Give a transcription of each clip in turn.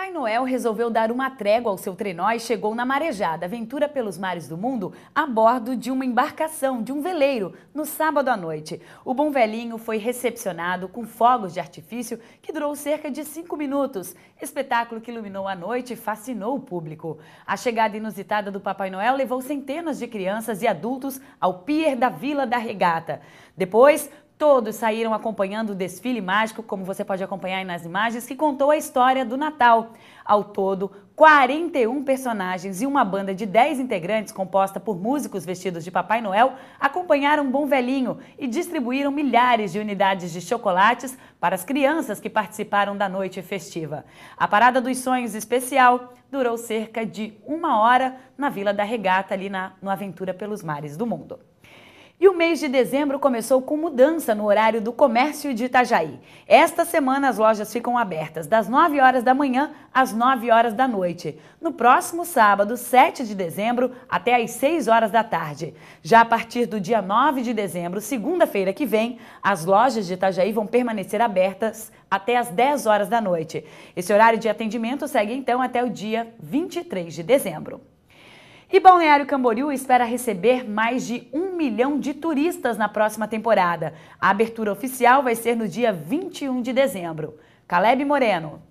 Papai Noel resolveu dar uma trégua ao seu trenó e chegou na marejada Aventura pelos Mares do Mundo a bordo de uma embarcação, de um veleiro, no sábado à noite. O bom velhinho foi recepcionado com fogos de artifício que durou cerca de cinco minutos. Espetáculo que iluminou a noite e fascinou o público. A chegada inusitada do Papai Noel levou centenas de crianças e adultos ao pier da Vila da Regata. Depois, Todos saíram acompanhando o desfile mágico, como você pode acompanhar aí nas imagens, que contou a história do Natal. Ao todo, 41 personagens e uma banda de 10 integrantes composta por músicos vestidos de Papai Noel acompanharam Bom Velhinho e distribuíram milhares de unidades de chocolates para as crianças que participaram da noite festiva. A Parada dos Sonhos especial durou cerca de uma hora na Vila da Regata, ali na, no Aventura pelos Mares do Mundo. E o mês de dezembro começou com mudança no horário do comércio de Itajaí. Esta semana as lojas ficam abertas das 9 horas da manhã às 9 horas da noite. No próximo sábado, 7 de dezembro, até às 6 horas da tarde. Já a partir do dia 9 de dezembro, segunda-feira que vem, as lojas de Itajaí vão permanecer abertas até às 10 horas da noite. Esse horário de atendimento segue então até o dia 23 de dezembro. E Balneário Camboriú espera receber mais de um milhão de turistas na próxima temporada. A abertura oficial vai ser no dia 21 de dezembro. Caleb Moreno.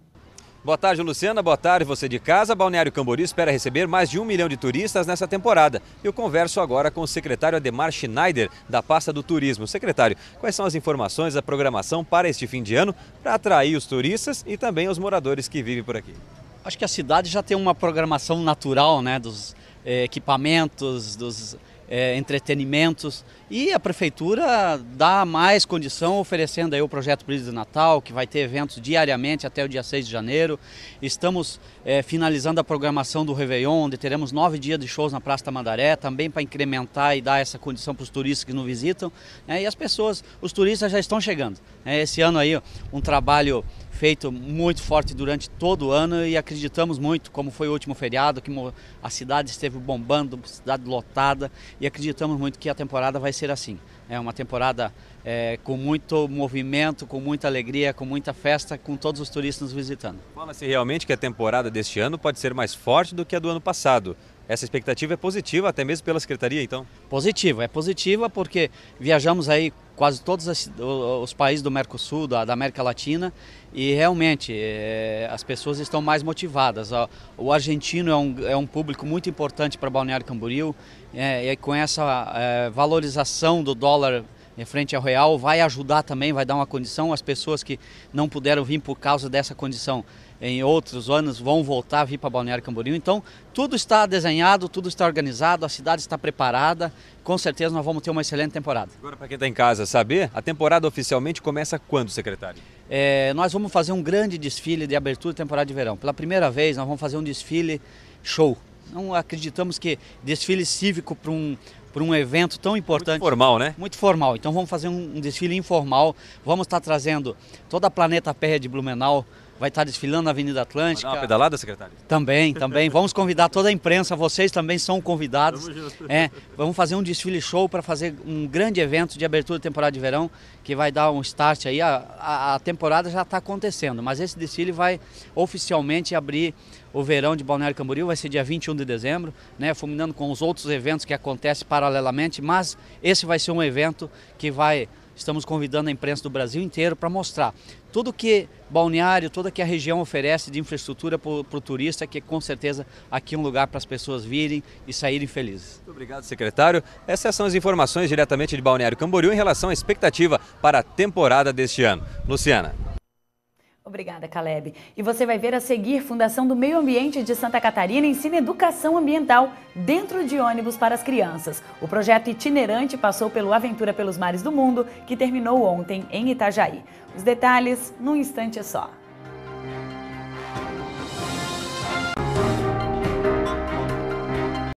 Boa tarde, Luciana. Boa tarde, você de casa. Balneário Camboriú espera receber mais de um milhão de turistas nessa temporada. Eu converso agora com o secretário Ademar Schneider, da pasta do turismo. Secretário, quais são as informações da programação para este fim de ano para atrair os turistas e também os moradores que vivem por aqui? Acho que a cidade já tem uma programação natural né, dos, eh, equipamentos, dos eh, entretenimentos. E a prefeitura dá mais condição oferecendo aí o projeto Brilho de Natal, que vai ter eventos diariamente até o dia 6 de janeiro. Estamos eh, finalizando a programação do Réveillon, onde teremos nove dias de shows na Praça Tamandaré, Mandaré, também para incrementar e dar essa condição para os turistas que nos visitam. Né? E as pessoas, os turistas já estão chegando. Né? Esse ano aí, um trabalho feito muito forte durante todo o ano e acreditamos muito, como foi o último feriado, que a cidade esteve bombando, cidade lotada, e acreditamos muito que a temporada vai ser assim. É uma temporada é, com muito movimento, com muita alegria, com muita festa, com todos os turistas visitando. Fala-se realmente que a temporada deste ano pode ser mais forte do que a do ano passado. Essa expectativa é positiva, até mesmo pela Secretaria, então? Positiva, é positiva porque viajamos aí quase todos os países do Mercosul, da, América Latina, e realmente eh, as pessoas estão mais motivadas. O argentino é, é um, público muito importante para Balneário Camboriú, eh, e com essa eh, valorização do dólar em frente ao Real, vai ajudar também, vai dar uma condição. As pessoas que não puderam vir por causa dessa condição em outros anos vão voltar a vir para Balneário Camboriú. Então, tudo está desenhado, tudo está organizado, a cidade está preparada. Com certeza nós vamos ter uma excelente temporada. Agora, para quem está em casa saber, a temporada oficialmente começa quando, secretário? É, nós vamos fazer um grande desfile de abertura de temporada de verão. Pela primeira vez, nós vamos fazer um desfile show. Não acreditamos que desfile cívico para um, por um evento tão importante. Muito formal, né? Muito formal. Então vamos fazer um, um desfile informal. Vamos estar trazendo toda a Planeta Pé de Blumenau vai estar desfilando na Avenida Atlântica. Vai uma pedalada, secretário? Também, também. Vamos convidar toda a imprensa, vocês também são convidados. É, vamos fazer um desfile show para fazer um grande evento de abertura da temporada de verão, que vai dar um start aí. A, a, a temporada já está acontecendo, mas esse desfile vai oficialmente abrir o verão de Balneário Camboriú, vai ser dia 21 de dezembro, né, fulminando com os outros eventos que acontecem paralelamente, mas esse vai ser um evento que vai Estamos convidando a imprensa do Brasil inteiro para mostrar tudo que Balneário, toda que a região oferece de infraestrutura para o turista, que com certeza aqui é um lugar para as pessoas virem e saírem felizes. Muito obrigado, secretário. Essas são as informações diretamente de Balneário Camboriú em relação à expectativa para a temporada deste ano. Luciana. Obrigada, Caleb. E você vai ver a seguir Fundação do Meio Ambiente de Santa Catarina ensina educação ambiental dentro de ônibus para as crianças. O projeto itinerante passou pelo Aventura pelos Mares do Mundo, que terminou ontem em Itajaí. Os detalhes num instante só.